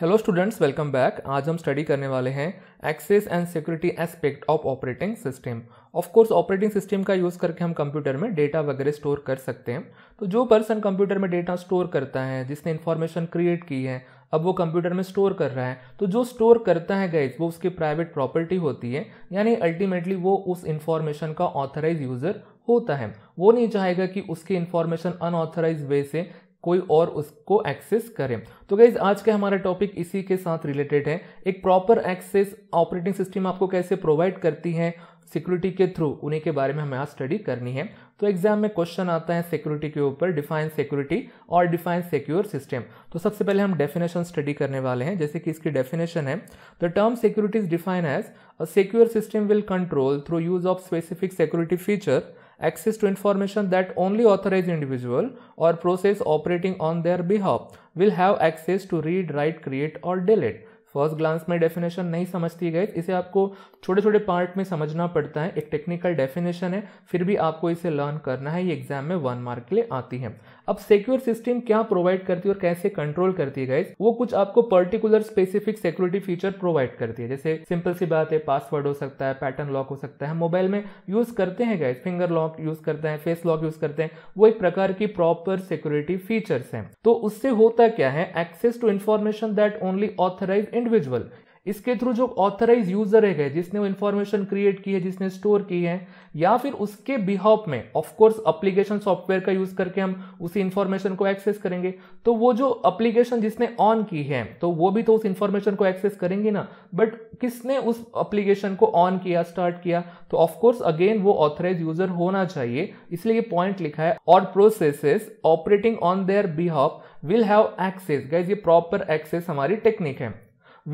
Hello students welcome back आज हम study करने वाले हैं access and security aspect of operating system of course operating system का यूज़ करके हम कंप्यूटर में डेटा वगैरह स्टोर कर सकते हैं तो जो पर्सन कंप्यूटर में डेटा स्टोर करता है जिसने इन्फॉर्मेशन क्रिएट की है अब वो कंप्यूटर में स्टोर कर रहा है तो जो स्टोर करता है गैस वो उसकी प्राइवेट प्रॉपर्टी होती है यानी अल्टीमेटली वो उस इन्फॉर्मेशन का ऑथराइज यूज़र होता है वो नहीं चाहेगा कि उसकी इन्फॉर्मेशन अनऑथराइज वे से कोई और उसको एक्सेस करें तो गाइज आज का हमारा टॉपिक इसी के साथ रिलेटेड है एक प्रॉपर एक्सेस ऑपरेटिंग सिस्टम आपको कैसे प्रोवाइड करती है सिक्योरिटी के थ्रू उन्हीं के बारे में हमें आज स्टडी करनी है तो एग्जाम में क्वेश्चन आता है सिक्योरिटी के ऊपर डिफाइन सिक्योरिटी और डिफाइन सिक्योर सिस्टम तो सबसे पहले हम डेफिनेशन स्टडी करने वाले हैं जैसे कि इसकी डेफिनेशन है the term security is define as a secure system will control through use of specific security feature access to information that only authorized individual or process operating on their behalf will have access to read, write, create or delete. First glance में definition नहीं समझती गई इसे आपको छोटे छोटे part में समझना पड़ता है एक टेक्निकल डेफिनेशन है फिर भी आपको इसे लर्न करना है ये एग्जाम में वन मार्क के लिए आती है अब सिक्योर सिस्टम क्या प्रोवाइड करती है और कैसे कंट्रोल करती है गाइज वो कुछ आपको particular specific security feature provide करती है जैसे सिंपल सी बात है पासवर्ड हो सकता है पैटर्न लॉक हो सकता है मोबाइल में यूज करते हैं गाइज फिंगर लॉक यूज करते हैं फेस लॉक यूज करते हैं वो एक प्रकार की प्रॉपर सिक्योरिटी फीचर्स हैं तो उससे होता क्या है access to information that only authorize in individual इसके थ्रू जो ऑथराइज यूजर है गए जिसने वो इन्फॉर्मेशन क्रिएट की है जिसने स्टोर की है या फिर उसके बिहाफ में ऑफकोर्स अप्लीकेशन सॉफ्टवेयर का यूज करके हम उसी इन्फॉर्मेशन को एक्सेस करेंगे तो वो जो अप्लीकेशन जिसने ऑन की है तो वो भी तो उस इन्फॉर्मेशन को एक्सेस करेंगे ना बट किसने उस अप्लीकेशन को ऑन किया स्टार्ट किया तो ऑफकोर्स अगेन वो ऑथराइज यूजर होना चाहिए इसलिए ये पॉइंट लिखा है और processes operating on their behalf will have access guys ये प्रॉपर एक्सेस हमारी टेक्निक है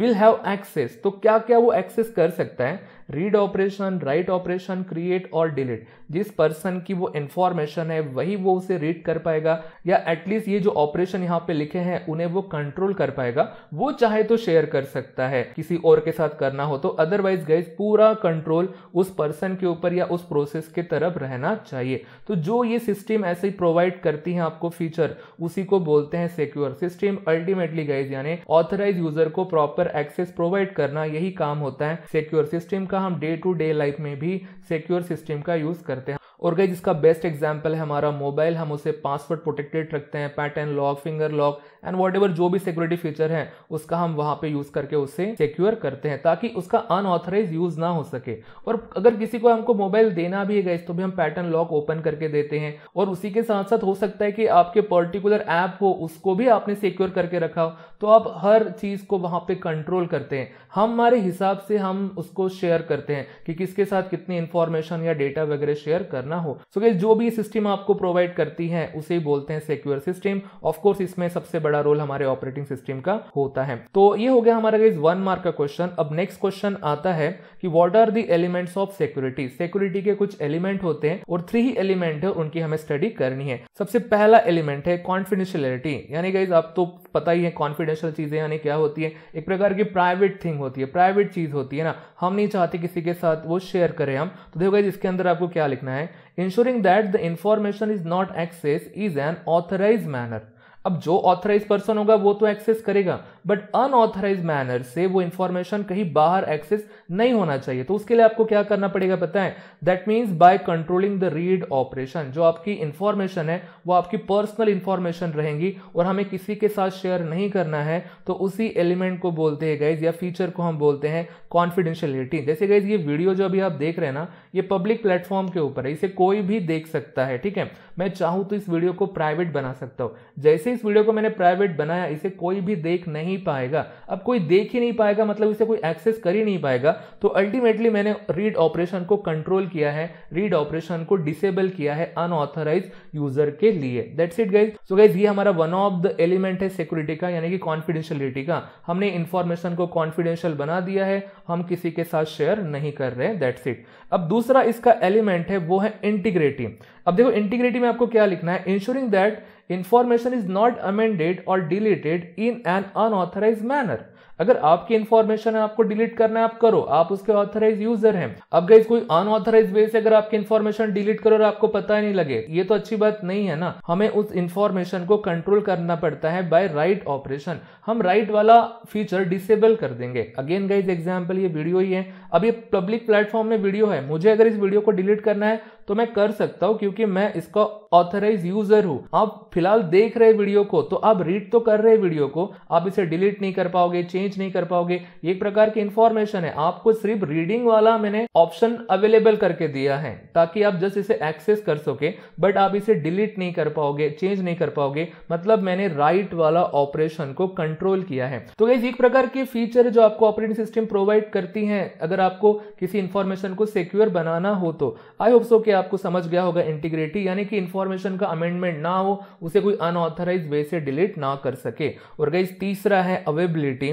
विल हैव एक्सेस तो क्या क्या वो एक्सेस कर सकता है read operation write operation create और डिलीट जिस पर्सन की वो इन्फॉर्मेशन है वही वो उसे रीड कर पाएगा या एटलीस्ट ये जो ऑपरेशन यहाँ पे लिखे हैं उन्हें वो कंट्रोल कर पाएगा वो चाहे तो शेयर कर सकता है किसी और के साथ करना हो तो अदरवाइज गाइज पूरा कंट्रोल उस पर्सन के ऊपर या उस प्रोसेस के तरफ रहना चाहिए तो जो ये सिस्टम ऐसे ही प्रोवाइड करती है आपको फीचर उसी को बोलते हैं सिक्योर सिस्टम अल्टीमेटली गाइज यानी ऑथराइज यूजर को प्रॉपर एक्सेस प्रोवाइड करना यही काम होता है सिक्योर सिस्टम का हम डे टू डे लाइफ में भी सिक्योर सिस्टम का यूज़ करते हैं और गई जिसका बेस्ट एग्जाम्पल है हमारा मोबाइल हम उसे पासवर्ड प्रोटेक्टेड रखते हैं pattern lock finger lock and whatever जो भी सिक्योरिटी फीचर है उसका हम वहां पे यूज़ करके उसे सिक्योर करते हैं ताकि उसका अनऑथराइज यूज़ ना हो सके और अगर किसी को हमको मोबाइल देना भी है गैस तो भी हम पैटर्न लॉक ओपन करके देते हैं और उसी के साथ साथ हो सकता है कि आपके पर्टिकुलर ऐप हो उसको भी आपने सिक्योर करके रखा हो तो आप हर चीज़ को वहाँ पे कंट्रोल करते हैं हमारे हिसाब से हम उसको शेयर करते हैं कि किसके साथ कितनी इन्फॉर्मेशन या डेटा वगैरह शेयर करना हो सो so, जो भी सिस्टम आपको प्रोवाइड करती है उसे बोलते हैं सिक्योर सिस्टम ऑफकोर्स इसमें सबसे बड़ा रोल हमारे ऑपरेटिंग सिस्टम का होता है तो ये हो गया हमारा गाइज वन मार्क का क्वेश्चन अब नेक्स्ट क्वेश्चन आता है कि what are the elements of security security के कुछ एलिमेंट होते हैं और थ्री ही एलिमेंट है उनकी हमें स्टडी करनी है सबसे पहला एलिमेंट है कॉन्फिडेंशियलिटी यानी गाइज आप तो पता ही है कॉन्फिडेंस कॉन्फिडेंशियल चीज़ें यानी क्या होती है एक प्रकार की प्राइवेट थिंग होती है प्राइवेट चीज़ होती है ना हम नहीं चाहते किसी के साथ वो शेयर करें हम तो देखो इसके अंदर आपको क्या लिखना है ensuring that the information is not access is an authorize manner अब जो ऑथराइज पर्सन होगा वो तो एक्सेस करेगा बट अनऑथराइज मैनर से वो इंफॉर्मेशन कहीं बाहर एक्सेस नहीं होना चाहिए तो उसके लिए आपको क्या करना पड़ेगा पता है that means by controlling the read operation जो आपकी इंफॉर्मेशन है वो आपकी पर्सनल इंफॉर्मेशन रहेंगी और हमें किसी के साथ शेयर नहीं करना है तो उसी एलिमेंट को बोलते हैं गाइज या फीचर को हम बोलते हैं कॉन्फिडेंशियलिटी जैसे गाइज ये वीडियो जो अभी आप देख रहे हैं ना ये पब्लिक प्लेटफॉर्म के ऊपर है इसे कोई भी देख सकता है ठीक है मैं चाहूँ तो इस वीडियो को प्राइवेट बना सकता हूँ जैसे इस वीडियो को मैंने प्राइवेट बनाया इसे कोई भी देख नहीं नहीं पाएगा अब कोई देख ही नहीं पाएगा मतलब इसे कोई एक्सेस कर ही नहीं पाएगा तो अल्टीमेटली मैंने रीड ऑपरेशन को कंट्रोल किया है रीड ऑपरेशन को डिसेबल किया है अनऑथराइज यूजर के लिए that's it guys so guys ये हमारा वन ऑफ द एलिमेंट है सिक्योरिटी का यानी कि कॉन्फिडेंशियलिटी का हमने इंफॉर्मेशन को कॉन्फिडेंशियल बना दिया है हम किसी के साथ शेयर नहीं कर रहे दैट्स इट अब दूसरा इसका एलिमेंट है वो है इंटीग्रेटी अब देखो इंटीग्रेटी में आपको क्या लिखना है ensuring that information is not amended और deleted in an unauthorize manner अगर आपकी इन्फॉर्मेशन है आपको डिलीट करना है आप करो आप उसके ऑथराइज यूजर हैं अब गई कोई अनऑथराइज वे से अगर आपकी इन्फॉर्मेशन डिलीट करो और आपको पता ही नहीं लगे ये तो अच्छी बात नहीं है ना हमें उस इन्फॉर्मेशन को कंट्रोल करना पड़ता है बाय राइट ऑपरेशन हम राइट right वाला फीचर डिसेबल कर देंगे अगेन गाइज एग्जाम्पल ये वीडियो ही है अब ये पब्लिक प्लेटफॉर्म में वीडियो है मुझे अगर इस वीडियो को डिलीट करना है तो मैं कर सकता हूँ क्योंकि मैं इसका ऑथराइज यूजर हूँ आप फिलहाल देख रहे वीडियो को तो आप रीड तो कर रहे वीडियो को आप इसे डिलीट नहीं कर पाओगे चेंज नहीं कर पाओगे एक प्रकार की इंफॉर्मेशन है आपको सिर्फ रीडिंग वाला मैंने ऑप्शन अवेलेबल करके दिया है ताकि आप जस्ट इसे एक्सेस कर सके बट आप इसे डिलीट नहीं कर पाओगे चेंज नहीं कर पाओगे मतलब मैंने राइट वाला ऑपरेशन को कंट्रोल किया है तो एक प्रकार के फीचर जो आपको ऑपरेटिंग सिस्टम प्रोवाइड करती है अगर आपको किसी इंफॉर्मेशन को सिक्योर बनाना हो तो आई होप सो कि आपको समझ गया होगा इंटीग्रिटी यानी कि इन्फॉर्मेशन का अमेंडमेंट ना हो उसे कोई अनऑथराइज वे से डिलीट ना कर सके और गई तीसरा है availability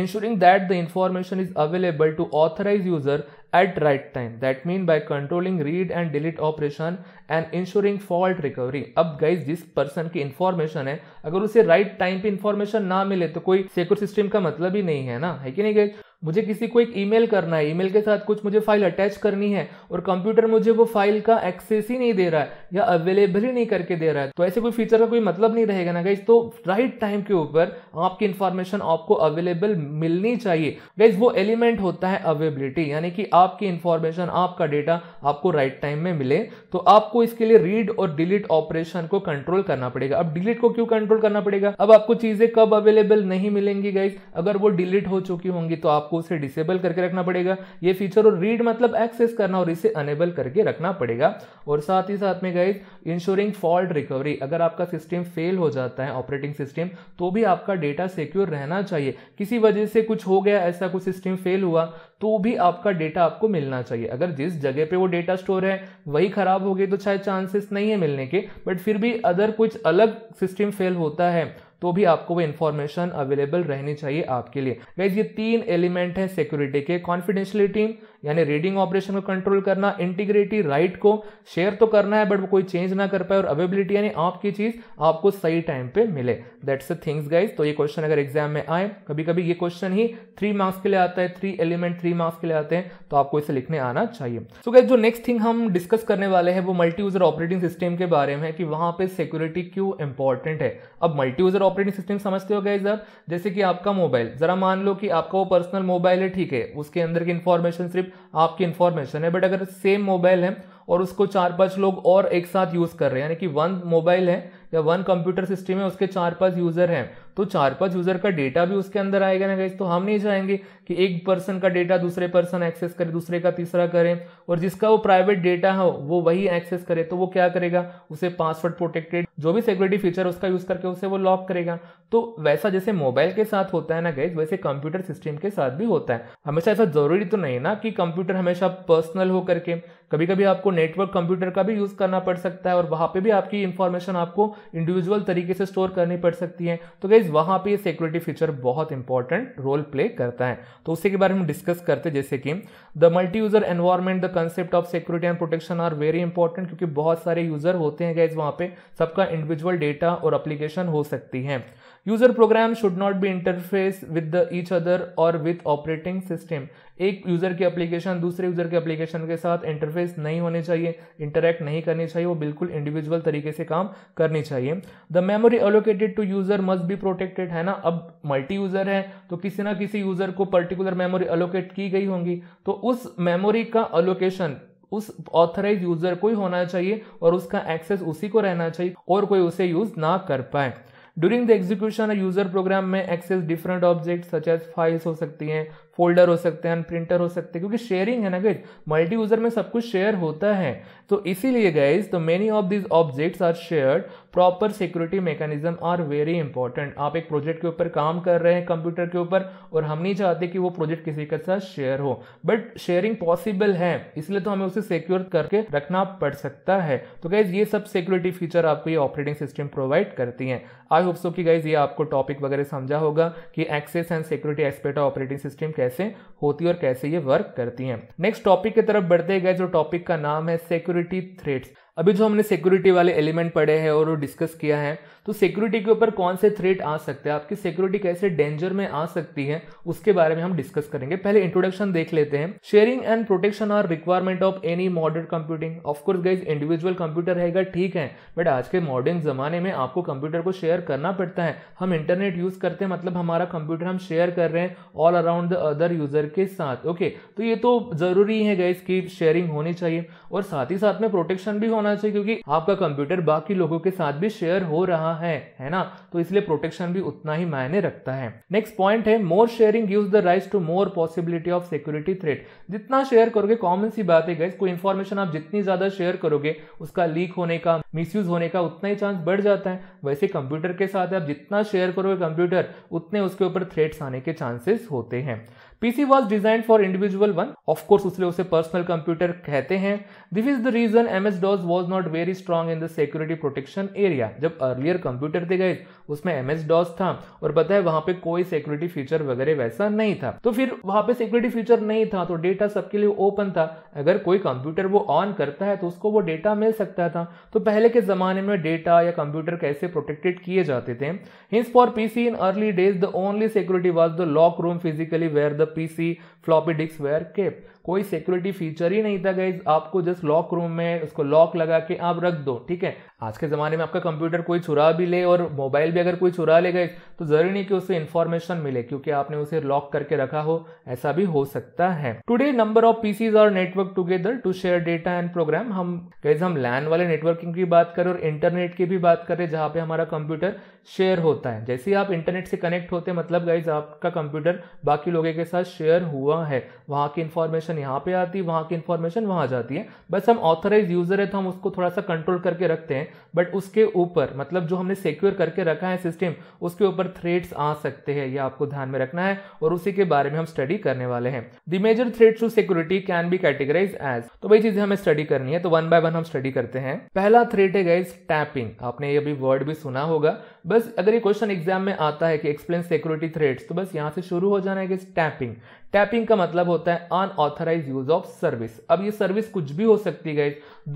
ensuring that the information is available to authorize user at right time that mean by controlling read and delete operation and ensuring fault recovery अब guys जिस person की information है अगर उसे right time पे information ना मिले तो कोई secure system का मतलब ही नहीं है ना है कि नहीं guys मुझे किसी को एक ईमेल करना है ईमेल के साथ कुछ मुझे फाइल अटैच करनी है और कंप्यूटर मुझे वो फाइल का एक्सेस ही नहीं दे रहा है या अवेलेबल ही नहीं करके दे रहा है तो ऐसे कोई फीचर का कोई मतलब नहीं रहेगा ना गाइज तो राइट टाइम के ऊपर आपकी इंफॉर्मेशन आपको अवेलेबल मिलनी चाहिए गाइज वो एलिमेंट होता है अवेबिलिटी यानी कि आपकी इंफॉर्मेशन आपका डेटा आपको राइट right टाइम में मिले तो आपको इसके लिए रीड और डिलीट ऑपरेशन को कंट्रोल करना पड़ेगा अब डिलीट को क्यों कंट्रोल करना पड़ेगा अब आपको चीजें कब अवेलेबल नहीं मिलेंगी गाइज अगर वो डिलीट हो चुकी होंगी तो आपको उसे डिसेबल करके रखना पड़ेगा ये फीचर और रीड मतलब एक्सेस करना और इसे अनेबल करके रखना पड़ेगा और साथ ही साथ में गाइज इंश्योरिंग फॉल्ट रिकवरी अगर आपका सिस्टम फेल हो जाता है ऑपरेटिंग सिस्टम तो भी आपका डेटा सिक्योर रहना चाहिए किसी वजह से कुछ हो गया ऐसा कुछ सिस्टम फेल हुआ तो भी आपका डेटा आपको मिलना चाहिए अगर जिस जगह पे वो डेटा स्टोर है वही खराब हो गई तो शायद चांसेस नहीं है मिलने के बट फिर भी अदर कुछ अलग सिस्टम फेल होता है तो भी आपको वो इन्फॉर्मेशन अवेलेबल रहनी चाहिए आपके लिए गाइज ये तीन एलिमेंट है सिक्योरिटी के कॉन्फिडेंशियलिटी यानी रीडिंग ऑपरेशन को कंट्रोल करना इंटीग्रिटी राइट को शेयर तो करना है बट वो कोई चेंज ना कर पाए और अवेबिलिटी यानी आपकी चीज आपको सही टाइम पे मिले दैट्स अ थिंग्स गाइज तो ये क्वेश्चन अगर एग्जाम में आए कभी कभी ये क्वेश्चन ही थ्री मार्क्स के लिए आता है थ्री एलिमेंट थ्री मार्क्स के लिए आते हैं तो आपको इसे लिखने आना चाहिए सो so गाइज जो नेक्स्ट थिंग हम डिस्कस करने वाले हैं वो मल्टी यूजर ऑपरेटिंग सिस्टम के बारे में कि वहां पर सिक्योरिटी क्यों इंपॉर्टेंट है अब मल्टी यूजर ऑपरेटिंग सिस्टम समझते हो गाइज आप जैसे कि आपका मोबाइल जरा मान लो कि आपका वो पर्सनल मोबाइल है ठीक है उसके अंदर की इन्फॉर्मेशन सिर्फ आपकी इन्फॉर्मेशन है बट अगर सेम मोबाइल है और उसको चार पांच लोग और एक साथ यूज़ कर रहे हैं यानी कि वन मोबाइल है या वन कंप्यूटर सिस्टम है उसके चार पांच यूज़र हैं तो चार पांच यूज़र का डेटा भी उसके अंदर आएगा ना गाइज तो हम नहीं चाहेंगे कि एक पर्सन का डेटा दूसरे पर्सन एक्सेस करे दूसरे का तीसरा करे और जिसका वो प्राइवेट डेटा हो वो वही एक्सेस करे तो वो क्या करेगा उसे पासवर्ड प्रोटेक्टेड जो भी सिक्योरिटी फीचर उसका यूज करके उसे वो लॉक करेगा तो वैसा जैसे मोबाइल के साथ होता है ना गैज वैसे कंप्यूटर सिस्टम के साथ भी होता है हमेशा ऐसा जरूरी तो नहीं ना कि कंप्यूटर हमेशा पर्सनल हो करके कभी कभी आपको नेटवर्क कंप्यूटर का भी यूज करना पड़ सकता है और वहां पे भी आपकी इंफॉर्मेशन आपको इंडिविजुअल तरीके से स्टोर करनी पड़ सकती है तो गैज वहां पर सिक्योरिटी फीचर बहुत इंपॉर्टेंट रोल प्ले करता है तो उसी के बारे में डिस्कस करते हैं जैसे कि the multi user environment the concept of security and protection are very important क्योंकि बहुत सारे यूजर होते हैं गैस वहाँ पे सबका इंडिविजुअल डेटा और अप्लीकेशन हो सकती है user program should not be interface with the each other और विथ ऑपरेटिंग सिस्टम एक यूजर के एप्लीकेशन दूसरे यूजर के एप्लीकेशन के साथ इंटरफेस नहीं होने चाहिए इंटरेक्ट नहीं करनी चाहिए वो बिल्कुल इंडिविजुअल तरीके से काम करनी चाहिए the memory allocated to user must be protected है ना अब मल्टी यूजर है तो किसी ना किसी यूजर को पर्टिकुलर मेमोरी एलोकेट की गई होंगी तो उस मेमोरी का एलोकेशन उस ऑथराइज यूजर को ही होना चाहिए और उसका एक्सेस उसी को रहना चाहिए और कोई उसे यूज ना कर पाए during the execution user program में access different object such as files हो सकती हैं फोल्डर हो सकते हैं प्रिंटर हो सकते हैं क्योंकि शेयरिंग है ना गाइज मल्टी यूजर में सब कुछ शेयर होता है तो इसीलिए गाइज तो many of this objects are shared proper security mechanism are very important आप एक प्रोजेक्ट के ऊपर काम कर रहे हैं कंप्यूटर के ऊपर और हम नहीं चाहते कि वो प्रोजेक्ट किसी के साथ शेयर हो बट शेयरिंग पॉसिबल है इसलिए तो हमें उसे सिक्योर करके रखना पड़ सकता है तो गाइज ये सब सिक्योरिटी फीचर आपको ये ऑपरेटिंग सिस्टम प्रोवाइड करती हैं आई होप सो कि गाइज ये आपको टॉपिक वगैरह समझा होगा कि access and security aspect of operating system कैसे होती है और कैसे ये वर्क करती हैं नेक्स्ट टॉपिक की तरफ बढ़ते गए जो टॉपिक का नाम है सिक्योरिटी थ्रेट्स अभी जो हमने सिक्योरिटी वाले एलिमेंट पढ़े हैं और डिस्कस किया है तो सिक्योरिटी के ऊपर कौन से थ्रेट आ सकते हैं आपकी सिक्योरिटी कैसे डेंजर में आ सकती है उसके बारे में हम डिस्कस करेंगे पहले इंट्रोडक्शन देख लेते हैं sharing and protection are requirement of any modern computing of course guys individual computer रहेगा ठीक है बट आज के मॉडर्न जमाने में आपको कंप्यूटर को शेयर करना पड़ता है हम इंटरनेट यूज करते हैं मतलब हमारा कंप्यूटर हम शेयर कर रहे हैं all around the other user के साथ ओके तो ये तो जरूरी है गाइज की शेयरिंग होनी चाहिए और साथ ही साथ में प्रोटेक्शन भी होना चाहिए क्योंकि आपका कंप्यूटर बाकी लोगों के साथ भी शेयर हो रहा कहाँ है है ना तो इसलिए प्रोटेक्शन भी उतना ही मायने रखता है नेक्स्ट पॉइंट है more sharing gives the right to more possibility of security threat जितना शेयर करोगे कॉमन सी बात है गैस कोई इन्फॉर्मेशन आप जितनी ज्यादा शेयर करोगे उसका लीक होने का मिसयूज होने का उतना ही चांस बढ़ जाता है वैसे कंप्यूटर के साथ आप जितना शेयर करोगे कंप्यूटर उतने उसके ऊपर थ्रेट्स आने के चांसेस होते हैं PC was design for individual one of course उसने उसे पर्सनल कंप्यूटर कहते हैं this is the reason M S DOS was not very strong in the security protection area जब अर्लियर कंप्यूटर थे गए उसमें एम एस डॉस था और पता है वहां पे कोई सिक्योरिटी फीचर वगैरह वैसा नहीं था तो फिर वहां पे सिक्योरिटी फीचर नहीं था तो डेटा सबके लिए ओपन था अगर कोई कंप्यूटर वो ऑन करता है तो उसको वो डेटा मिल सकता था तो पहले के जमाने में डेटा या कंप्यूटर कैसे प्रोटेक्टेड किए जाते थे hence for PC in early days the only security was the lock room physically where the PC floppy disk were kept कोई सिक्योरिटी फीचर ही नहीं था गई आपको जस्ट लॉक रूम में उसको लॉक लगा के आप रख दो ठीक है आज के ज़माने में आपका कंप्यूटर कोई चुरा भी ले और मोबाइल भी अगर कोई चुरा ले गए तो ज़रूरी नहीं कि उसे इन्फॉर्मेशन मिले क्योंकि आपने उसे लॉक करके रखा हो ऐसा भी हो सकता है टुडे नंबर ऑफ पीसीज और network together to share data and program हम गैज हम लैन वाले नेटवर्किंग की बात करें और इंटरनेट की भी बात करें जहाँ पे हमारा कंप्यूटर शेयर होता है जैसे ही आप इंटरनेट से कनेक्ट होते हैं मतलब गाइज आपका कंप्यूटर बाकी लोगों के साथ शेयर हुआ है वहाँ की इन्फॉर्मेशन यहाँ पे आती है वहाँ की इन्फॉर्मेशन वहाँ जाती है बस हम ऑथराइज यूज़र है तो हम उसको थोड़ा सा कंट्रोल करके रखते हैं बट उसके ऊपर मतलब जो हमने सिक्योर करके रखा है सिस्टम उसके ऊपर थ्रेड्स आ सकते हैं ये आपको ध्यान में रखना है और उसी के बारे में हम स्टडी करने वाले हैं the major threat to security can be categorize as तो वही चीज़ें हमें स्टडी करनी है तो वन बाय वन हम स्टडी करते हैं पहला थ्रेड है गाइज टैपिंग आपने ये अभी वर्ड भी सुना होगा बस अगर ये क्वेश्चन एग्जाम में आता है कि एक्सप्लेन सिक्योरिटी थ्रेड्स तो बस यहाँ से शुरू हो जाना है कि स्टैपिंग टैपिंग का मतलब होता है अनऑथराइज यूज ऑफ सर्विस अब ये सर्विस कुछ भी हो सकती है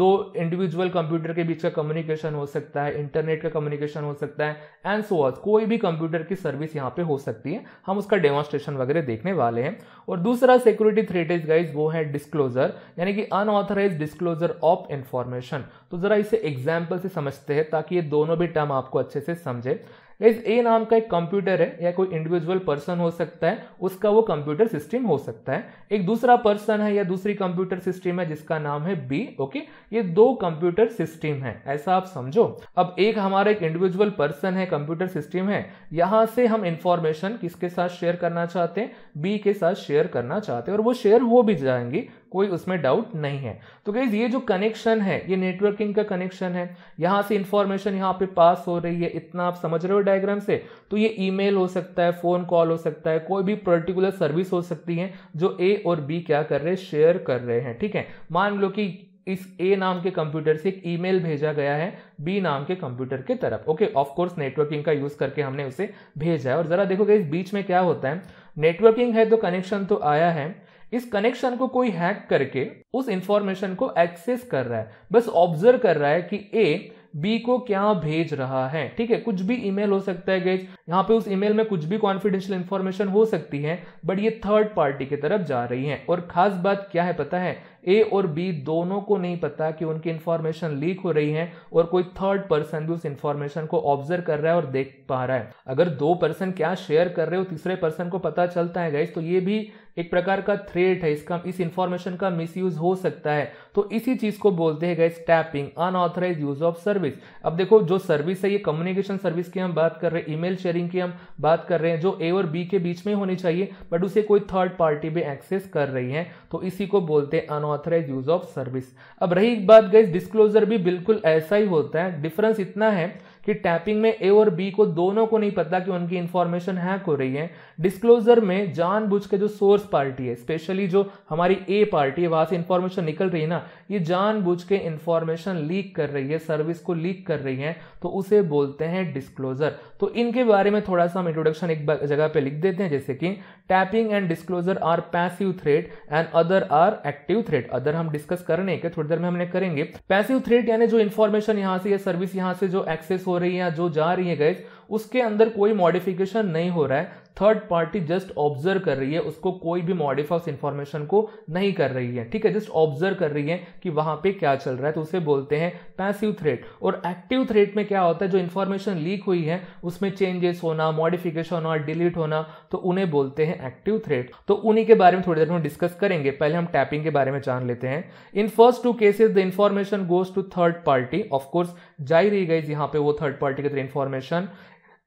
दो इंडिविजुअल कंप्यूटर के बीच का कम्युनिकेशन हो सकता है इंटरनेट का कम्युनिकेशन हो सकता है एंड सो ऑथ कोई भी कंप्यूटर की सर्विस यहाँ पे हो सकती है हम उसका डेमोन्स्ट्रेशन वगैरह देखने वाले हैं और दूसरा सिक्योरिटी थ्रेट इज गाइज वो है डिस्क्लोजर यानी कि अनऑथराइज डिस्क्लोजर ऑफ इन्फॉर्मेशन तो जरा इसे एग्जाम्पल से समझते हैं ताकि ये दोनों भी टर्म आपको अच्छे से समझे गाइज ए नाम का एक कंप्यूटर है या कोई इंडिविजुअल पर्सन हो सकता है उसका वो कंप्यूटर सिस्टम हो सकता है एक दूसरा पर्सन है या दूसरी कंप्यूटर सिस्टम है जिसका नाम है बी ओके ये दो कंप्यूटर सिस्टम है ऐसा आप समझो अब एक हमारा एक इंडिविजुअल पर्सन है कंप्यूटर सिस्टम है यहां से हम इंफॉर्मेशन किसके साथ शेयर करना चाहते हैं बी के साथ शेयर करना चाहते हैं और वो शेयर हो भी जाएंगी कोई उसमें डाउट नहीं है तो गाइज ये जो कनेक्शन है ये नेटवर्किंग का कनेक्शन है यहाँ से इंफॉर्मेशन यहाँ पे पास हो रही है इतना आप समझ रहे हो डायग्राम से तो ये ईमेल हो सकता है फोन कॉल हो सकता है कोई भी पर्टिकुलर सर्विस हो सकती है जो ए और बी क्या कर रहे हैं शेयर कर रहे हैं ठीक है मान लो कि इस ए नाम के कंप्यूटर से एक ईमेल भेजा गया है बी नाम के कंप्यूटर के तरफ ओके ऑफ कोर्स नेटवर्किंग का यूज करके हमने उसे भेजा है और जरा देखोगे इस बीच में क्या होता है नेटवर्किंग है तो कनेक्शन तो आया है इस कनेक्शन को कोई हैक करके उस इंफॉर्मेशन को एक्सेस कर रहा है बस ऑब्जर्व कर रहा है कि ए बी को क्या भेज रहा है ठीक है कुछ भी ईमेल हो सकता है गेज यहाँ पे उस ईमेल में कुछ भी कॉन्फिडेंशियल इन्फॉर्मेशन हो सकती है बट ये थर्ड पार्टी की तरफ जा रही है और खास बात क्या है पता है ए और बी दोनों को नहीं पता कि उनकी इंफॉर्मेशन लीक हो रही है और कोई थर्ड पर्सन भी उस इंफॉर्मेशन को ऑब्जर्व कर रहा है और देख पा रहा है अगर दो पर्सन क्या शेयर कर रहे हो तीसरे पर्सन को पता चलता है गाइस तो ये भी एक प्रकार का थ्रेट है इसका इस इंफॉर्मेशन का मिस हो सकता है तो इसी चीज को बोलते हैं guys tapping unauthorize use of service अब देखो जो सर्विस है ये कम्युनिकेशन सर्विस की हम बात कर रहे हैं ईमेल शेयरिंग की हम बात कर रहे हैं जो ए और बी के बीच में होनी चाहिए बट उसे कोई थर्ड पार्टी भी एक्सेस कर रही है तो इसी को बोलते हैं unauth unauthorize use of service अब रही बात गई डिस्क्लोजर भी बिल्कुल ऐसा ही होता है डिफरेंस इतना है कि टैपिंग में ए और बी को दोनों को नहीं पता कि उनकी इंफॉर्मेशन हैक हो रही है डिस्क्लोजर में जानबूझ के जो सोर्स पार्टी है स्पेशली जो हमारी ए पार्टी है वहां से इंफॉर्मेशन निकल रही है ना ये जानबूझ के इंफॉर्मेशन लीक कर रही है सर्विस को लीक कर रही है तो उसे बोलते हैं डिस्क्लोजर तो इनके बारे में थोड़ा सा हम इंट्रोडक्शन एक जगह पे लिख देते हैं जैसे कि tapping and disclosure are passive threat and other are active threat other हम डिस्कस करने के थोड़ी देर में हमने करेंगे पैसिव थ्रेट यानी जो इन्फॉर्मेशन यहाँ से या सर्विस यहाँ से जो एक्सेस हो हो रही है या जो जा रही है गैस उसके अंदर कोई मॉडिफिकेशन नहीं हो रहा है थर्ड पार्टी जस्ट ऑब्जर्व कर रही है उसको कोई भी मॉडिफाई उस इंफॉर्मेशन को नहीं कर रही है ठीक है जस्ट ऑब्जर्व कर रही है कि वहां पे क्या चल रहा है तो उसे बोलते हैं पैसिव थ्रेट और एक्टिव थ्रेट में क्या होता है जो इन्फॉर्मेशन लीक हुई है उसमें चेंजेस होना मॉडिफिकेशन होना डिलीट होना तो उन्हें बोलते हैं एक्टिव थ्रेट तो उन्हीं के बारे में थोड़ी देर में डिस्कस करेंगे पहले हम टैपिंग के बारे में जान लेते हैं in first two cases the information goes to third party of course जा ही रही गई यहाँ पे वो थर्ड पार्टी के through information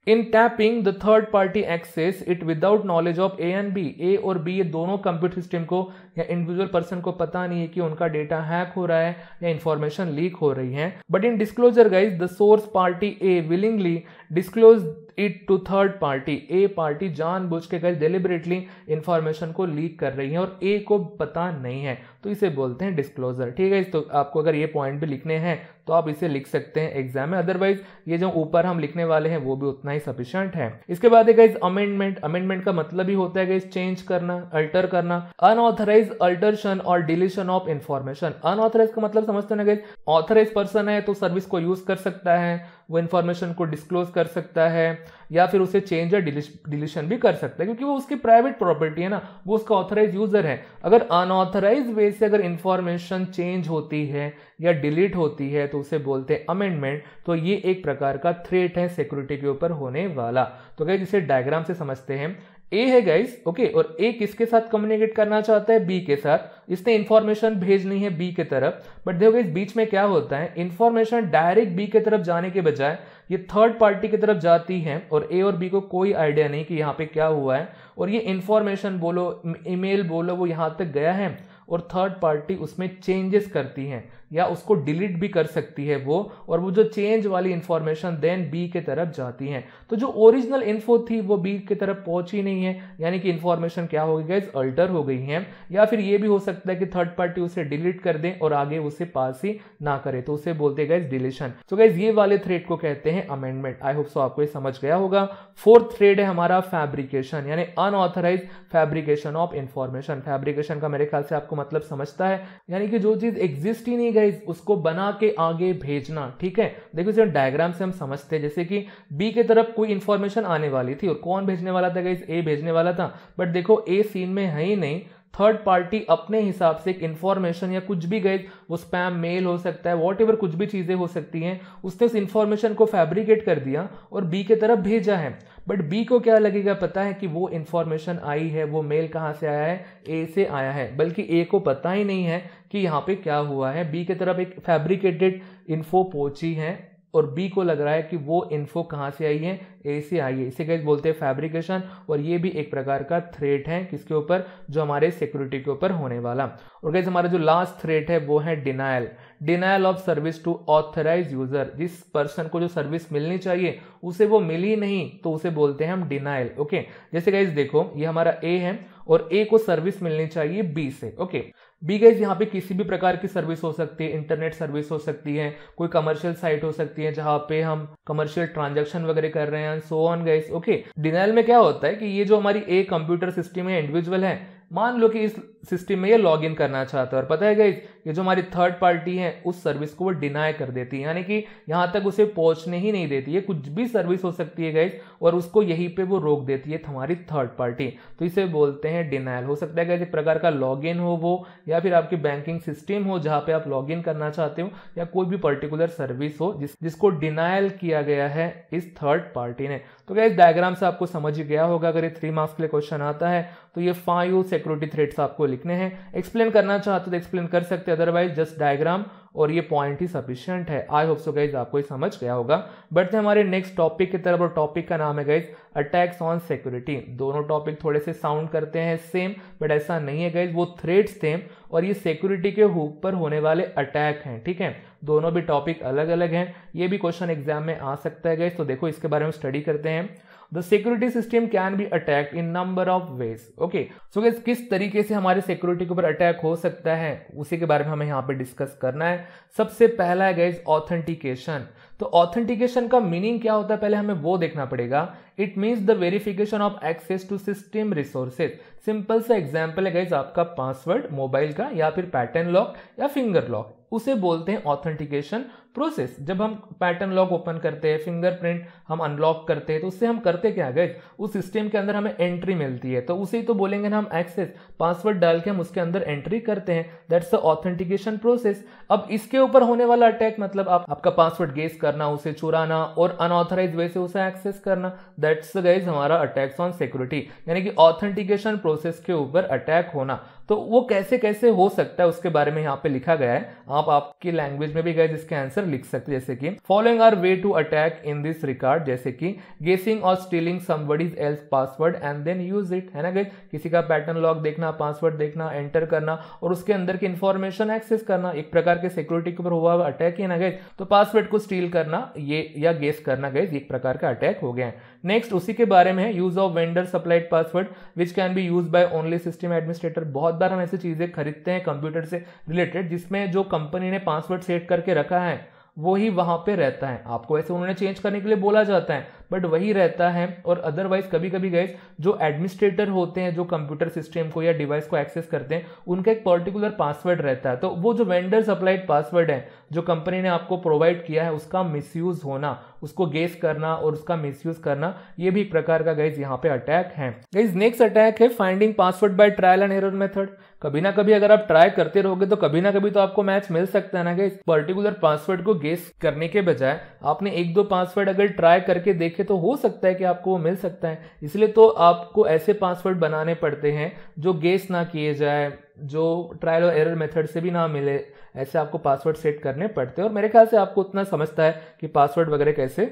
in tapping the third party access it without knowledge of A and B A और बी ये दोनों कंप्यूटर सिस्टम को या इंडिविजुअल पर्सन को पता नहीं है कि उनका डेटा हैक हो रहा है या इंफॉर्मेशन लीक हो रही है but in disclosure guys the source party A willingly disclose it to third party A party जान बुझ के गए डिलिबरेटली इंफॉर्मेशन को लीक कर रही है और ए को पता नहीं है तो इसे बोलते हैं डिस्क्लोजर ठीक है तो आपको अगर ये पॉइंट भी लिखने हैं तो आप इसे लिख सकते हैं एग्जाम में अदरवाइज ये जो ऊपर हम लिखने वाले हैं वो भी उतना ही सफिशियंट है इसके बाद है अमेंडमेंट अमेंडमेंट का मतलब ही होता है चेंज करना अल्टर करना अनऑथराइज अल्टरशन और डिलीशन ऑफ इन्फॉर्मेशन अनऑथराइज का मतलब समझते ना गई ऑथराइज पर्सन है तो सर्विस को यूज कर सकता है वो इन्फॉर्मेशन को डिस्क्लोज कर सकता है या फिर उसे चेंज या डिलीशन भी कर सकता है क्योंकि वो उसकी प्राइवेट प्रॉपर्टी है ना वो उसका ऑथराइज यूजर है अगर अनऑथराइज वे से अगर इंफॉर्मेशन चेंज होती है या डिलीट होती है तो उसे बोलते हैं अमेंडमेंट तो ये एक प्रकार का थ्रेट है सिक्योरिटी के ऊपर होने वाला तो क्या जिसे डायग्राम से समझते हैं ए है गाइस ओके और ए किसके साथ कम्युनिकेट करना चाहता है बी के साथ इसने इन्फॉर्मेशन भेजनी है बी के तरफ बट देखो गाइस बीच में क्या होता है इन्फॉर्मेशन डायरेक्ट बी के तरफ जाने के बजाय ये थर्ड पार्टी की तरफ जाती है और ए और बी को कोई आइडिया नहीं कि यहाँ पे क्या हुआ है और ये इन्फॉर्मेशन बोलो ईमेल बोलो वो यहाँ तक गया है और थर्ड पार्टी उसमें चेंजेस करती है या उसको डिलीट भी कर सकती है वो और वो जो चेंज वाली इंफॉर्मेशन देन बी के तरफ जाती है तो जो ओरिजिनल इन्फो थी वो बी की तरफ पहुंची नहीं है यानी कि इन्फॉर्मेशन क्या हो गई गाइज अल्टर हो गई है या फिर ये भी हो सकता है कि थर्ड पार्टी उसे डिलीट कर दे और आगे उसे पास ही ना करे तो उसे बोलते गए डिलीशन तो गाइज ये वाले थ्रेड को कहते हैं अमेंडमेंट आई होप सो आपको ये समझ गया होगा फोर्थ थ्रेड है हमारा फैब्रिकेशन यानी unauthorize fabrication of information fabrication का मेरे ख्याल से आपको मतलब समझता है यानी कि जो चीज एग्जिस्ट ही नहीं गाइज उसको बना के आगे भेजना ठीक है देखो इसे डायग्राम से हम समझते हैं जैसे कि बी के तरफ कोई इंफॉर्मेशन आने वाली थी और कौन भेजने वाला था गाइज ए भेजने वाला था बट देखो ए सीन में है ही नहीं थर्ड पार्टी अपने हिसाब से एक इन्फॉर्मेशन या कुछ भी गए वो स्पैम मेल हो सकता है वॉट एवर कुछ भी चीज़ें हो सकती हैं उसने उस इन्फॉर्मेशन को फैब्रिकेट कर दिया और बी के तरफ भेजा है बट बी को क्या लगेगा पता है कि वो इन्फॉर्मेशन आई है वो मेल कहाँ से आया है ए से आया है बल्कि ए को पता ही नहीं है कि यहाँ पे क्या हुआ है बी के तरफ एक फैब्रिकेटेड इन्फो पहुंची है और बी को लग रहा है कि वो इन्फो कहाँ से आई है ए से आई है इसे गैस बोलते हैं फैब्रिकेशन और ये भी एक प्रकार का थ्रेट है किसके ऊपर जो हमारे सिक्योरिटी के ऊपर होने वाला और गैस हमारा जो लास्ट थ्रेट है वो है denial denial of service to authorize user जिस पर्सन को जो सर्विस मिलनी चाहिए उसे वो मिली नहीं तो उसे बोलते हैं हम डिनाइल ओके जैसे गैस देखो ये हमारा ए है और ए को सर्विस मिलनी चाहिए बी से ओके बी गाइज यहाँ पे किसी भी प्रकार की सर्विस हो सकती है इंटरनेट सर्विस हो सकती है कोई कमर्शियल साइट हो सकती है जहाँ पे हम कमर्शियल ट्रांजेक्शन वगैरह कर रहे हैं so on guys okay denial में क्या होता है कि ये जो हमारी एक कंप्यूटर सिस्टम है इंडिविजुअल है मान लो कि इस सिस्टम में ये लॉग इन करना चाहता है और पता है गाइज ये जो हमारी थर्ड पार्टी है उस सर्विस को वो डिनाई कर देती है यानी कि यहाँ तक उसे पहुँचने ही नहीं देती है कुछ भी सर्विस हो सकती है गाइज और उसको यहीं पे वो रोक देती है हमारी थर्ड पार्टी तो इसे बोलते हैं डिनाइल हो सकता है गाइज एक प्रकार का लॉग इन हो वो या फिर आपकी बैंकिंग सिस्टम हो जहाँ पे आप लॉग इन करना चाहते हो या कोई भी पर्टिकुलर सर्विस हो जिस जिसको डिनाइल किया गया है इस थर्ड पार्टी ने तो क्या इस डायग्राम से आपको समझ गया होगा अगर ये थ्री मार्क्स के लिए क्वेश्चन आता है तो ये फाइव सिक्योरिटी थ्रेट्स आपको लिखने हैं एक्सप्लेन करना चाहते तो एक्सप्लेन कर सकते हैं अदरवाइज जस्ट डायग्राम और ये पॉइंट ही सफिशियंट है आई होप सो गाइज आपको ये समझ गया होगा बढ़ते हमारे नेक्स्ट टॉपिक की तरफ और टॉपिक का नाम है गाइज अटैक्स ऑन सिक्योरिटी दोनों टॉपिक थोड़े से साउंड करते हैं सेम बट ऐसा नहीं है गाइज वो थ्रेड्स थे और ये सिक्योरिटी के ऊपर होने वाले अटैक हैं ठीक है दोनों भी टॉपिक अलग अलग हैं ये भी क्वेश्चन एग्जाम में आ सकता है गाइज तो देखो इसके बारे में स्टडी करते हैं the security system can be attack in number of ways okay so guys किस तरीके से हमारे सिक्योरिटी के ऊपर अटैक हो सकता है उसी के बारे में हमें यहाँ पे डिस्कस करना है सबसे पहला है गैस ऑथेंटिकेशन तो ऑथेंटिकेशन का मीनिंग क्या होता है पहले हमें वो देखना पड़ेगा it means the verification of access to system resources simple सा एग्जाम्पल है गाइज आपका पासवर्ड मोबाइल का या फिर पैटर्न लॉक या फिंगर लॉक उसे बोलते हैं ऑथेंटिकेशन प्रोसेस जब हम पैटर्न लॉक ओपन करते हैं फिंगरप्रिंट हम अनलॉक करते हैं तो उससे हम करते क्या गए उस सिस्टम के अंदर हमें एंट्री मिलती है तो उसे ही तो बोलेंगे ना हम एक्सेस पासवर्ड डाल के हम उसके अंदर एंट्री करते हैं दैट्स द ऑथेंटिकेशन प्रोसेस अब इसके ऊपर होने वाला अटैक मतलब आप, आपका पासवर्ड गेस कर करना उसे चुराना और अनऑथराइज वे से उसे एक्सेस करना दैट्स गाइज हमारा अटैक्स ऑन सिक्योरिटी यानी कि ऑथेंटिकेशन प्रोसेस के ऊपर अटैक होना तो वो कैसे कैसे हो सकता है उसके बारे में यहाँ पे लिखा गया है आप आपकी लैंग्वेज में भी गए इसके आंसर लिख सकते जैसे कि following are ways to attack in this record जैसे कि गेसिंग और stealing somebody's else password and then use it है ना गई किसी का पैटर्न लॉक देखना पासवर्ड देखना एंटर करना और उसके अंदर की इन्फॉर्मेशन एक्सेस करना एक प्रकार के सिक्योरिटी के ऊपर हुआ अटैक ही ना गए तो पासवर्ड को स्टील करना ये या गेस करना गए एक प्रकार का अटैक हो गया है नेक्स्ट उसी के बारे में use of vendor supplied password which can be use by only system administrator बहुत बार हम ऐसी चीजें खरीदते हैं कंप्यूटर से रिलेटेड जिसमें जो कंपनी ने पासवर्ड सेट करके रखा है वो ही पे रहता है आपको ऐसे उन्होंने चेंज करने के लिए बोला जाता है बट वही रहता है और अदरवाइज कभी कभी गैस जो एडमिनिस्ट्रेटर होते हैं जो कंप्यूटर सिस्टम को या डिवाइस को एक्सेस करते हैं उनका एक पर्टिकुलर पासवर्ड रहता है तो वो जो वेंडर सप्लाइड पासवर्ड है जो कंपनी ने आपको प्रोवाइड किया है उसका मिसयूज होना उसको गेस करना और उसका मिसयूज करना ये भी एक प्रकार का गाइज यहाँ पे अटैक है गाइज नेक्स्ट अटैक है finding password by trial and error method कभी ना कभी अगर आप ट्राई करते रहोगे तो कभी ना कभी तो आपको मैच मिल सकता है ना कि पर्टिकुलर पासवर्ड को गेस करने के बजाय आपने एक दो पासवर्ड अगर ट्राई करके देखे तो हो सकता है कि आपको वो मिल सकता है इसलिए तो आपको ऐसे पासवर्ड बनाने पड़ते हैं जो गेस ना किए जाए जो ट्रायल और एरर मेथड से भी ना मिले ऐसे आपको पासवर्ड सेट करने पड़ते हैं और मेरे ख्याल से आपको उतना समझता है कि पासवर्ड वगैरह कैसे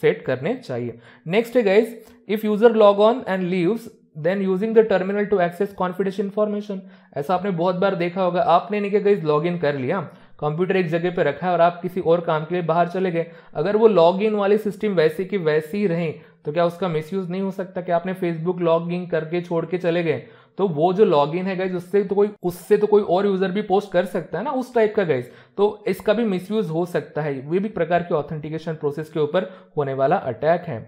सेट करने चाहिए नेक्स्ट है guys if user log on and leaves then using the terminal to access confidence information ऐसा आपने बहुत बार देखा होगा आपने नहीं क्या लॉग इन कर लिया कंप्यूटर एक जगह पे रखा है और आप किसी और काम के लिए बाहर चले गए अगर वो लॉग इन वाली सिस्टम वैसी की वैसी ही रहें तो क्या उसका मिसयूज नहीं हो सकता कि आपने फेसबुक लॉग इन करके छोड़ के चले गए तो वो जो लॉग इन है गाइज उससे तो कोई उससे तो कोई और यूजर भी पोस्ट कर सकता है ना उस टाइप का गाइज तो इसका भी मिस हो सकता है वे भी प्रकार के ऑथेंटिकेशन प्रोसेस के ऊपर होने वाला अटैक है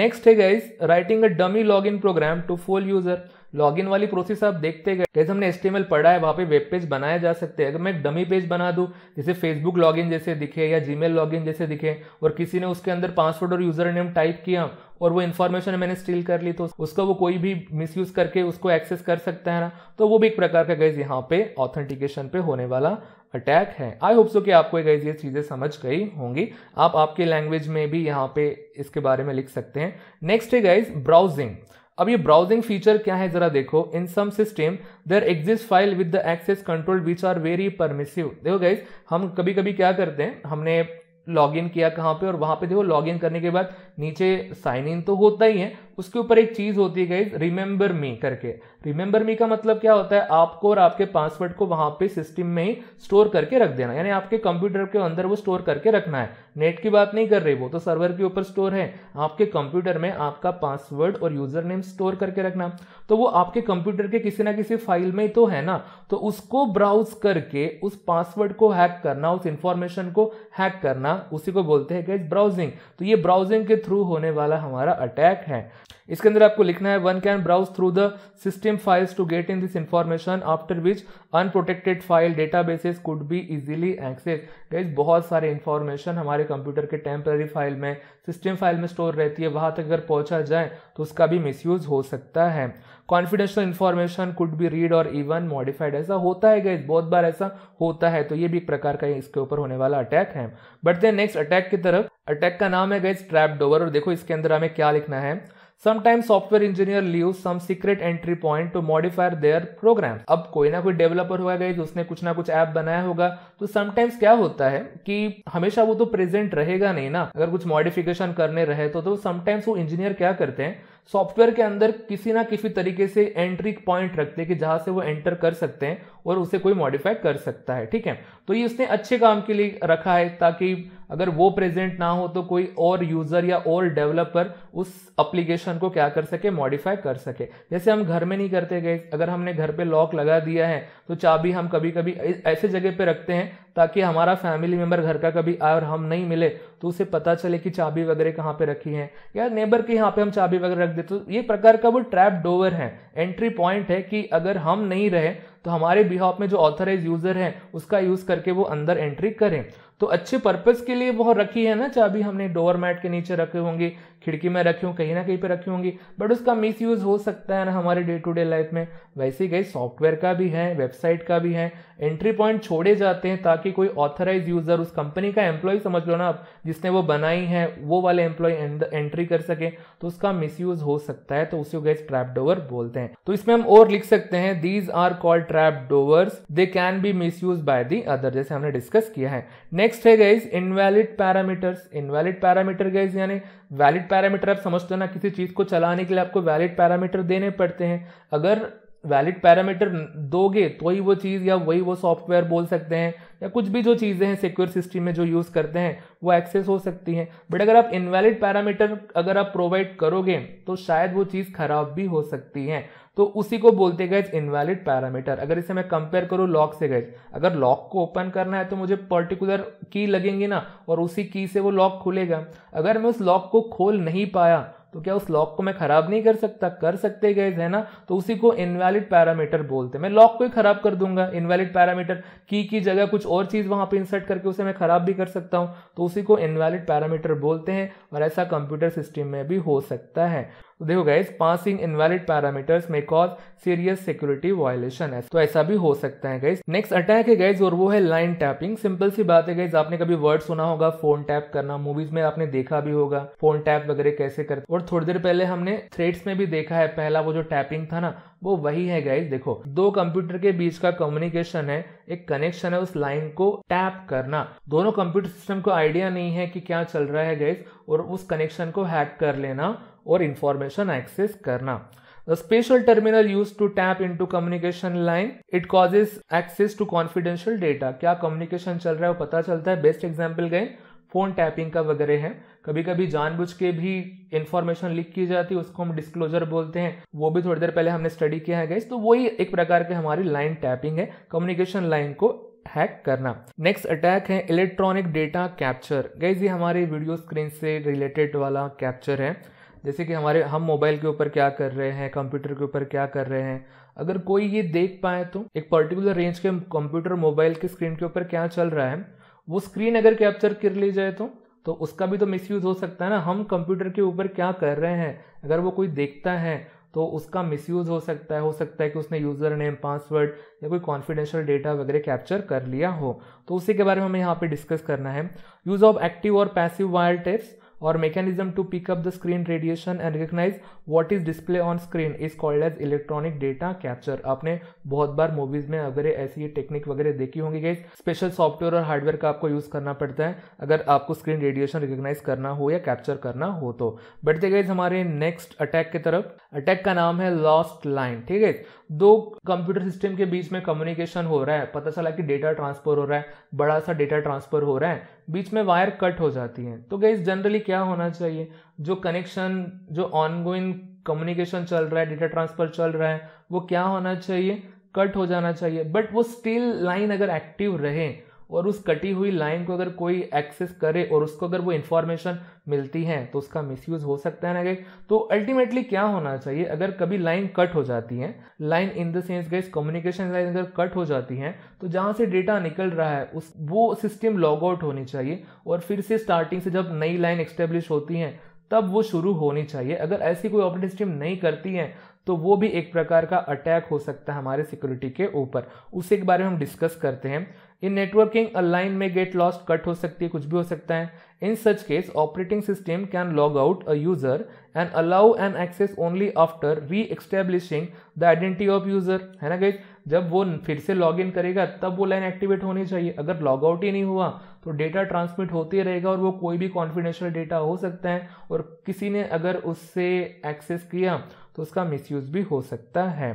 नेक्स्ट है guys writing a dummy log in program to full user login वाली प्रोसेस आप देखते गए कैसे हमने एस्टिमेल पढ़ा है वहाँ पे वेब पेज बनाए जा सकते हैं अगर मैं डमी पेज बना दूँ जैसे फेसबुक लॉगिन जैसे दिखे या जीमेल लॉगिन जैसे दिखे और किसी ने उसके अंदर पासवर्ड और यूजर नेम टाइप किया और वो इन्फॉर्मेशन मैंने स्टील कर ली तो उसका वो कोई भी यूज करके उसको एक्सेस कर सकता है ना तो वो भी एक प्रकार का गैस यहाँ पे ऑथेंटिकेशन पे होने वाला अटैक है आई होप सो कि आपको गैस ये चीज़ें समझ गई होंगी आप आपके लैंग्वेज में भी यहाँ पे इसके बारे में लिख सकते हैं नेक्स्ट है गाइज ब्राउजिंग अब ये ब्राउजिंग फीचर क्या है जरा देखो in some system there exist file with the access control which are very permissive देखो गाइज हम कभी कभी क्या करते हैं हमने लॉग इन किया कहाँ पे और वहाँ पे देखो लॉग इन करने के बाद नीचे साइन इन तो होता ही है उसके ऊपर एक चीज़ होती है गाइज रिमेंबर मी करके रिमेंबर मी का मतलब क्या होता है आपको और आपके पासवर्ड को वहां पे सिस्टम में ही स्टोर करके रख देना यानी आपके कंप्यूटर के अंदर वो स्टोर करके रखना है नेट की बात नहीं कर रही वो तो सर्वर के ऊपर स्टोर है आपके कंप्यूटर में आपका पासवर्ड और यूजर नेम स्टोर करके रखना तो वो आपके कंप्यूटर के किसी ना किसी फाइल में ही तो है ना तो उसको ब्राउज करके उस पासवर्ड को हैक करना उस इंफॉर्मेशन को हैक करना उसी को बोलते हैं गैस ब्राउजिंग तो ये ब्राउजिंग के थ्रू होने वाला हमारा अटैक है इसके अंदर आपको लिखना है one can browse through the system STM files to get in this information after which unprotected file databases could be easily accessed guys बहुत सारे इंफॉर्मेशन हमारे कंप्यूटर के टेम्प्रेरी फाइल में सिस्टम फाइल में स्टोर रहती है वहाँ तक अगर पहुँचा जाए तो उसका भी मिसयूज हो सकता है confidential information could be read और इवन मॉडिफाइड ऐसा होता है गाइज बहुत बार ऐसा होता है तो ये भी एक प्रकार का इसके ऊपर होने वाला अटैक है बट दे नेक्स्ट अटैक की तरफ अटैक का नाम है गाइज ट्रैप डोवर और देखो इसके अंदर हमें क्या लिखना है sometimes software engineer leave some secret entry point to modifier their program अब कोई ना कोई डेवलपर हुआ गया उसने कुछ ना कुछ ऐप बनाया होगा तो समटाइम्स क्या होता है कि हमेशा वो तो प्रेजेंट रहेगा नहीं ना अगर कुछ मॉडिफिकेशन करने रहे तो तो समटाइम्स वो इंजीनियर क्या करते हैं सॉफ्टवेयर के अंदर किसी ना किसी तरीके से एंट्री पॉइंट रखते हैं कि जहां से वो एंटर कर सकते हैं और उसे कोई मॉडिफाई कर सकता है ठीक है तो ये उसने अच्छे काम के लिए रखा है ताकि अगर वो प्रेजेंट ना हो तो कोई और यूजर या और डेवलपर उस एप्लीकेशन को क्या कर सके मॉडिफाई कर सके जैसे हम घर में नहीं करते गए अगर हमने घर पे लॉक लगा दिया है तो चाबी हम कभी कभी ऐसे जगह पे रखते हैं ताकि हमारा फैमिली मेंबर घर का कभी आए और हम नहीं मिले तो उसे पता चले कि चाबी वगैरह कहाँ पे रखी है या नेबर के यहाँ पे हम चाबी वगैरह रख दे तो ये प्रकार का वो ट्रैप डोवर है एंट्री पॉइंट है कि अगर हम नहीं रहे तो हमारे बिहॉप में जो ऑथराइज यूजर है उसका यूज करके वो अंदर एंट्री करें तो अच्छे पर्पज के लिए बहुत रखी है ना चाबी हमने डोर मैट के नीचे रखे होंगे खिड़की में रखी हूँ कहीं ना कहीं पे रखी होंगी बट उसका मिस यूज हो सकता है ना हमारे डे टू डे लाइफ में वैसे गई सॉफ्टवेयर का भी है वेबसाइट का भी है एंट्री पॉइंट छोड़े जाते हैं ताकि कोई ऑथराइज यूजर उस कंपनी का एम्प्लॉय समझ लो ना आप जिसने वो बनाई है वो वाले एम्प्लॉय एंट्री कर सके तो उसका मिस हो सकता है तो उसे गए ट्रैपडोवर बोलते हैं तो इसमें हम और लिख सकते हैं these are called trap doors they can be misuse by the other जैसे हमने डिस्कस किया है नेक्स्ट है guys invalid parameters invalid parameter guys यानी वैलिड पैरामीटर आप समझते हो ना किसी चीज को चलाने के लिए आपको वैलिड पैरामीटर देने पड़ते हैं अगर वैलिड पैरामीटर दोगे तो ही वो चीज़ या वही वो सॉफ्टवेयर बोल सकते हैं या कुछ भी जो चीज़ें हैं सिक्योर सिस्टम में जो यूज़ करते हैं वो एक्सेस हो सकती हैं बट अगर आप इनवैलिड पैरामीटर अगर आप प्रोवाइड करोगे तो शायद वो चीज़ खराब भी हो सकती है तो उसी को बोलते गए इनवैलिड पैरामीटर अगर इसे मैं कंपेयर करूँ लॉक से गए अगर लॉक को ओपन करना है तो मुझे पर्टिकुलर की लगेंगी ना और उसी की से वो लॉक खुलेगा अगर मैं उस लॉक को खोल नहीं पाया तो क्या उस लॉक को मैं खराब नहीं कर सकता कर सकते गए है ना तो उसी को इनवैलिड पैरामीटर बोलते मैं लॉक को ही खराब कर दूंगा इनवैलिड पैरामीटर की की जगह कुछ और चीज वहां पे इंसर्ट करके उसे मैं खराब भी कर सकता हूं तो उसी को इनवैलिड पैरामीटर बोलते हैं और ऐसा कंप्यूटर सिस्टम में भी हो सकता है तो देखो guys passing invalid parameters may cause serious security violation है तो ऐसा भी हो सकता है गाइज नेक्स्ट अटैक है गाइज और वो है लाइन टैपिंग सिंपल सी बात है गाइज आपने कभी वर्ड सुना होगा फोन टैप करना मूवीज में आपने देखा भी होगा फोन टैप वगैरह कैसे करते और थोड़ी देर पहले हमने थ्रेड्स में भी देखा है पहला वो जो टैपिंग था ना वो वही है गाइज देखो दो कंप्यूटर के बीच का कम्युनिकेशन है एक कनेक्शन है उस लाइन को टैप करना दोनों कंप्यूटर सिस्टम को आइडिया नहीं है कि क्या चल रहा है गाइज और उस कनेक्शन को हैक कर लेना और इंफॉर्मेशन एक्सेस करना special terminal use to tap into communication line it causes access to confidential data क्या कम्युनिकेशन चल रहा है वो पता चलता है बेस्ट एग्जाम्पल गए फोन टैपिंग का वगैरह है कभी कभी जानबूझ के भी इंफॉर्मेशन लीक की जाती है उसको हम डिस्क्लोजर बोलते हैं वो भी थोड़ी देर पहले हमने स्टडी किया है गई तो वही एक प्रकार के हमारी लाइन टैपिंग है कम्युनिकेशन लाइन को हैक करना नेक्स्ट अटैक है इलेक्ट्रॉनिक डेटा कैप्चर गई ये हमारे वीडियो स्क्रीन से रिलेटेड वाला कैप्चर है जैसे कि हमारे हम मोबाइल के ऊपर क्या कर रहे हैं कंप्यूटर के ऊपर क्या कर रहे हैं अगर कोई ये देख पाए तो एक पर्टिकुलर रेंज के कंप्यूटर मोबाइल के स्क्रीन के ऊपर क्या चल रहा है वो स्क्रीन अगर कैप्चर कर ली जाए तो तो उसका भी तो मिसयूज़ हो सकता है ना हम कंप्यूटर के ऊपर क्या कर रहे हैं अगर वो कोई देखता है तो उसका मिसयूज़ हो सकता है हो सकता है कि उसने यूज़र नेम पासवर्ड या कोई कॉन्फिडेंशियल डेटा वगैरह कैप्चर कर लिया हो तो उसी के बारे में हमें यहाँ पे डिस्कस करना है यूज़ ऑफ एक्टिव और passive wire taps or mechanism to pick up the screen radiation and recognize what is display on screen is called as electronic data capture आपने बहुत बार मूवीज में अगर ऐसी टेक्निक वगैरह देखी होंगी गई स्पेशल सॉफ्टवेयर और हार्डवेयर का आपको यूज करना पड़ता है अगर आपको स्क्रीन रेडिएशन रिकग्नाइज करना हो या कैप्चर करना हो तो बढ़ते गए हमारे नेक्स्ट अटैक की तरफ अटैक का नाम है लॉस्ट लाइन ठीक है दो कंप्यूटर सिस्टम के बीच में कम्युनिकेशन हो रहा है पता चला कि डेटा ट्रांसफर हो रहा है बड़ा सा डेटा ट्रांसफर हो रहा है बीच में वायर कट हो जाती है तो गई जनरली क्या होना चाहिए जो कनेक्शन जो ऑनगोइंग कम्युनिकेशन चल रहा है डेटा ट्रांसफर चल रहा है वो क्या होना चाहिए कट हो जाना चाहिए बट वो स्टिल लाइन अगर एक्टिव रहे और उस कटी हुई लाइन को अगर कोई एक्सेस करे और उसको अगर वो इन्फॉर्मेशन मिलती है तो उसका मिसयूज हो सकता है ना गाइस तो अल्टीमेटली क्या होना चाहिए अगर कभी लाइन कट हो जाती है line in the sense guys communication line अगर कट हो जाती है तो जहाँ से डेटा निकल रहा है उस वो सिस्टम लॉग आउट होनी चाहिए और फिर से स्टार्टिंग से जब नई लाइन एक्स्टेब्लिश होती है तब वो शुरू होनी चाहिए अगर ऐसी कोई ऑपरेटिंग सिस्टम नहीं करती है तो वो भी एक प्रकार का अटैक हो सकता है हमारे सिक्योरिटी के ऊपर उसी के बारे में हम डिस्कस करते हैं इन नेटवर्किंग लाइन में गेट लॉस्ट कट हो सकती है कुछ भी हो सकता है in such case operating system can log out a user and allow an access only after re establishing the identity of user है ना गई जब वो फिर से लॉग इन करेगा तब वो लाइन एक्टिवेट होनी चाहिए अगर लॉग आउट ही नहीं हुआ तो डेटा ट्रांसमिट होते ही रहेगा और वो कोई भी कॉन्फिडेंशियल डेटा हो सकता है और किसी ने अगर उससे एक्सेस किया तो उसका मिसयूज भी हो सकता है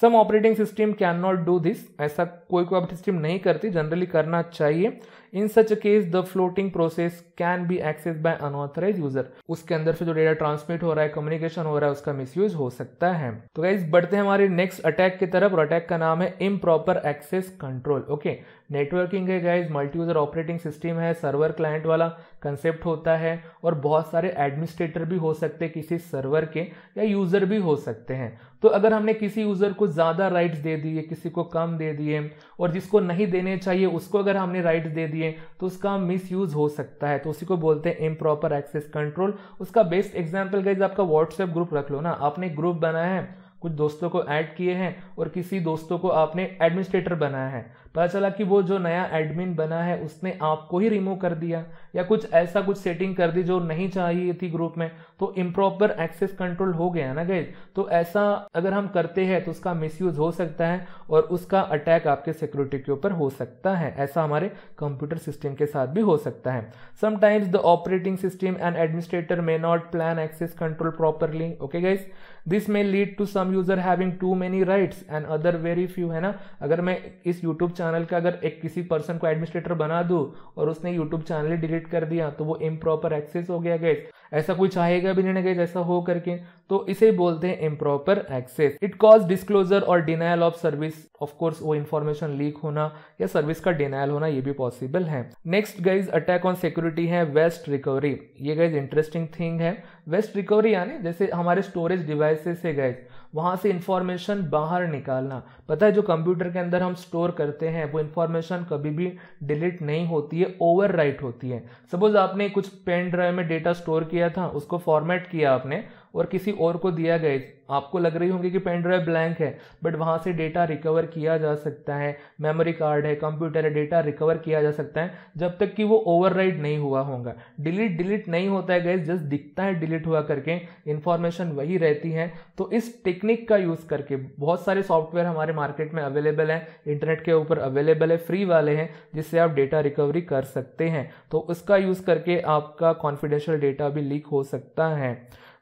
some operating system can not do this ऐसा कोई कोई ऑपरेटिंग सिस्टम नहीं करती जनरली करना चाहिए in such case the floating process can be access by unauthorise user उसके अंदर से जो डेटा ट्रांसमिट हो रहा है कम्युनिकेशन हो रहा है उसका यूज हो सकता है तो गाइज बढ़ते हैं हमारे नेक्स्ट अटैक की तरफ और अटैक का नाम है improper access control okay networking है guys multi user operating system है सर्वर क्लाइंट वाला कंसेप्ट होता है और बहुत सारे एडमिनिस्ट्रेटर भी हो सकते हैं किसी सर्वर के या यूज़र भी हो सकते हैं तो अगर हमने किसी यूज़र को ज़्यादा राइट्स दे दिए किसी को कम दे दिए और जिसको नहीं देने चाहिए उसको अगर हमने राइट्स दे दिए तो उसका मिस यूज़ हो सकता है तो उसी को बोलते हैं इम्प्रॉपर एक्सेस कंट्रोल उसका बेस्ट एग्जाम्पल गाइज आपका व्हाट्सएप ग्रुप रख लो ना आपने ग्रुप बनाया है कुछ दोस्तों को ऐड किए हैं और किसी दोस्तों को आपने एडमिनिस्ट्रेटर बनाया है पता चला कि वो जो नया एडमिन बना है उसने आपको ही रिमूव कर दिया या कुछ ऐसा कुछ सेटिंग कर दी जो नहीं चाहिए थी ग्रुप में तो इम्प्रॉपर एक्सेस कंट्रोल हो गया ना गैज तो ऐसा अगर हम करते हैं तो उसका मिस हो सकता है और उसका अटैक आपके सिक्योरिटी के ऊपर हो सकता है ऐसा हमारे कंप्यूटर सिस्टम के साथ भी हो सकता है sometimes the operating system and administrator may not plan access control properly okay guys this may lead to some user having too many rights and other very few है ना अगर मैं इस यूट्यूब चैनल का अगर एक किसी पर्सन को एडमिनिस्ट्रेटर बना दूँ और उसने यूट्यूब चैनल ही डिलीट कर दिया तो वो इम्प्रॉपर एक्सेस हो गया गैस ऐसा कोई चाहेगा भी नहीं ना जैसा ऐसा हो करके तो इसे बोलते हैं improper access it cause disclosure और denial of service of course वो इन्फॉर्मेशन लीक होना या सर्विस का डिनायल होना ये भी पॉसिबल है next guys attack on security है वेस्ट रिकवरी ये गाइज इंटरेस्टिंग थिंग है वेस्ट रिकवरी यानी जैसे हमारे स्टोरेज डिवाइसेस से गाइज वहाँ से इन्फॉर्मेशन बाहर निकालना पता है जो कंप्यूटर के अंदर हम स्टोर करते हैं वो इन्फॉर्मेशन कभी भी डिलीट नहीं होती है ओवर होती है सपोज आपने कुछ पेन ड्राइव में डेटा स्टोर किया था उसको फॉर्मेट किया आपने और किसी और को दिया गया आपको लग रही होंगी कि पेन ड्राइव ब्लैंक है बट वहाँ से डेटा रिकवर किया जा सकता है मेमोरी कार्ड है कंप्यूटर है डेटा रिकवर किया जा सकता है जब तक कि वो ओवर नहीं हुआ होगा डिलीट डिलीट नहीं होता है गैस जस्ट दिखता है डिलीट हुआ करके इन्फॉर्मेशन वही रहती है तो इस टेक्निक का यूज़ करके बहुत सारे सॉफ्टवेयर हमारे मार्केट में अवेलेबल हैं इंटरनेट के ऊपर अवेलेबल है फ्री वाले हैं जिससे आप डेटा रिकवरी कर सकते हैं तो उसका यूज़ करके आपका कॉन्फिडेंशियल डेटा भी लीक हो सकता है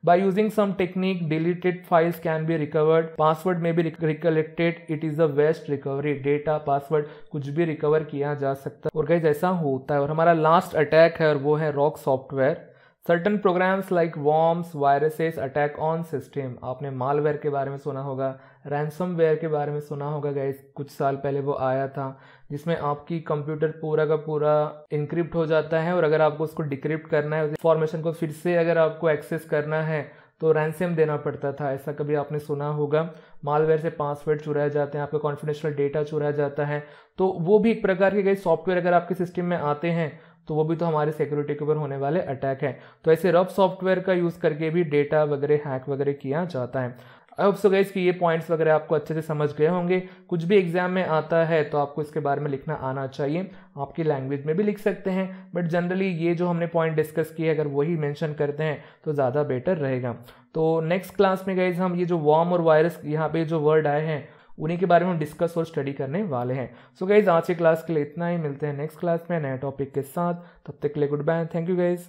By using some technique, deleted files can be recovered. Password may be recollected. It is a best recovery. Data, password कुछ भी recover किया जा सकता है और गाइज ऐसा होता है और हमारा लास्ट अटैक है और वो है rogue software certain programs like worms viruses attack on system आपने मालवेयर के बारे में सुना होगा रैनसम वेयर के बारे में सुना होगा गैस कुछ साल पहले वो आया था जिसमें आपकी कंप्यूटर पूरा का पूरा इंक्रिप्ट हो जाता है और अगर आपको उसको डिक्रिप्ट करना है उस इंफॉर्मेशन को फिर से अगर आपको एक्सेस करना है तो रैनसम देना पड़ता था ऐसा कभी आपने सुना होगा मालवेयर से पासवर्ड चुराया जाते हैं आपका कॉन्फिडेंशियल डेटा चुराया जाता है तो वो भी एक प्रकार के गई सॉफ्टवेयर अगर आपके सिस्टम में आते हैं तो वो भी तो हमारे सिक्योरिटी के ऊपर होने वाले अटैक है तो ऐसे रफ सॉफ्टवेयर का यूज़ करके भी डेटा वगैरह हैक वगैरह किया जाता है आई होप सो गाइज कि ये पॉइंट्स वगैरह आपको अच्छे से समझ गए होंगे कुछ भी एग्जाम में आता है तो आपको इसके बारे में लिखना आना चाहिए आपकी लैंग्वेज में भी लिख सकते हैं बट जनरली ये जो हमने पॉइंट डिस्कस किए अगर वही मेंशन करते हैं तो ज़्यादा बेटर रहेगा तो नेक्स्ट क्लास में गाइज हम ये जो वॉर्म और वायरस यहाँ पे जो वर्ड आए हैं उन्हीं के बारे में हम डिस्कस और स्टडी करने वाले हैं सो गाइज आज के क्लास के लिए इतना ही मिलते हैं नेक्स्ट क्लास में नए टॉपिक के साथ तब तक के लिए good bye thank you guys